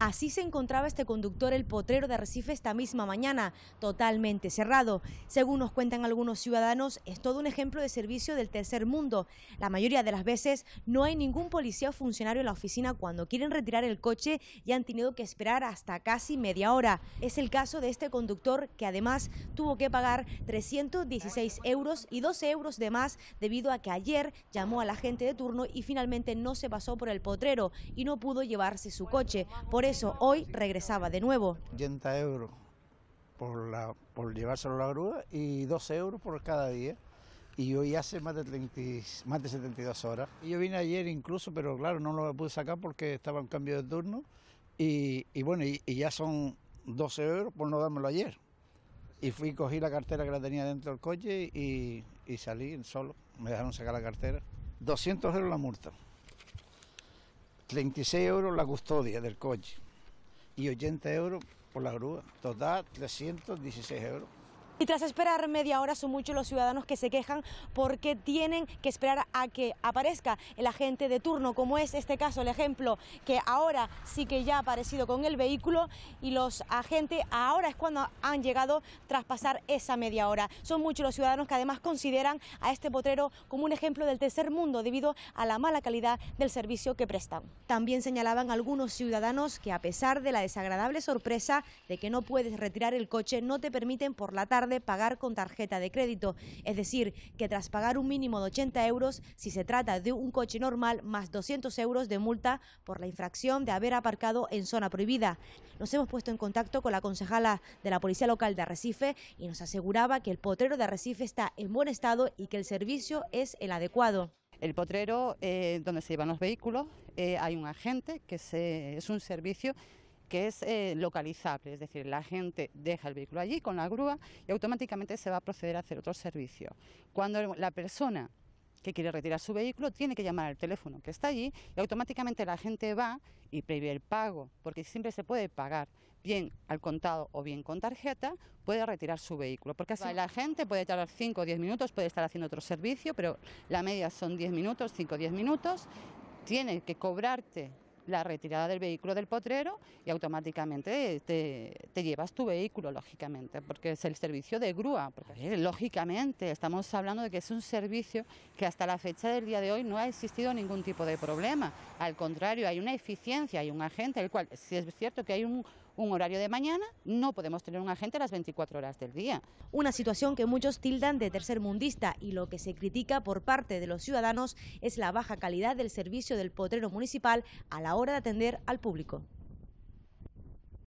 Así se encontraba este conductor el potrero de Recife esta misma mañana, totalmente cerrado. Según nos cuentan algunos ciudadanos, es todo un ejemplo de servicio del tercer mundo. La mayoría de las veces no hay ningún policía o funcionario en la oficina cuando quieren retirar el coche y han tenido que esperar hasta casi media hora. Es el caso de este conductor que además tuvo que pagar 316 euros y 12 euros de más debido a que ayer llamó a la gente de turno y finalmente no se pasó por el potrero y no pudo llevarse su coche eso hoy regresaba de nuevo. 80 euros por, la, por llevárselo a la grúa y 12 euros por cada día. Y hoy hace más de, 72 horas. Y yo vine ayer incluso, pero claro, no lo pude sacar porque estaba en cambio de turno. Y, bueno, y, ya son 12 euros por no dármelo ayer. Y fui, cogí la cartera que la tenía dentro del coche y, y salí solo. Me dejaron sacar la cartera. 200 euros la multa. 36 euros la custodia del coche y 80 euros por la grúa. Total, 316 euros. Y tras esperar media hora son muchos los ciudadanos que se quejan porque tienen que esperar a que aparezca el agente de turno, como es este caso el ejemplo que ahora sí que ya ha aparecido con el vehículo y los agentes ahora es cuando han llegado tras pasar esa media hora. Son muchos los ciudadanos que además consideran a este potrero como un ejemplo del tercer mundo debido a la mala calidad del servicio que prestan. También señalaban algunos ciudadanos que a pesar de la desagradable sorpresa de que no puedes retirar el coche, no te permiten por la tarde ...de pagar con tarjeta de crédito. Es decir, que tras pagar un mínimo de 80 euros, si se trata de un coche normal, más 200 euros de multa por la infracción de haber aparcado en zona prohibida. Nos hemos puesto en contacto con la concejala de la Policía Local de Arrecife y nos aseguraba que el potrero de Arrecife está en buen estado y que el servicio es el adecuado. El potrero eh, donde se llevan los vehículos, eh, hay un agente que es un servicio que es eh, localizable, es decir, la gente deja el vehículo allí con la grúa y automáticamente se va a proceder a hacer otro servicio. Cuando la persona que quiere retirar su vehículo tiene que llamar al teléfono que está allí y automáticamente la gente va y prevé el pago, porque siempre se puede pagar bien al contado o bien con tarjeta, puede retirar su vehículo. Porque así la gente puede tardar 5 o 10 minutos, puede estar haciendo otro servicio, pero la media son 10 minutos, 5 o 10 minutos, tiene que cobrarte la retirada del vehículo del potrero y automáticamente te, llevas tu vehículo, lógicamente, porque es el servicio de grúa. lógicamente, estamos hablando de que es un servicio que hasta la fecha del día de hoy no ha existido ningún tipo de problema. Al contrario, hay una eficiencia, hay un agente, el cual, si es cierto que hay un un horario de mañana, no podemos tener un agente a las 24 horas del día. Una situación que muchos tildan de tercermundista y lo que se critica por parte de los ciudadanos es la baja calidad del servicio del potrero municipal a la hora de atender al público.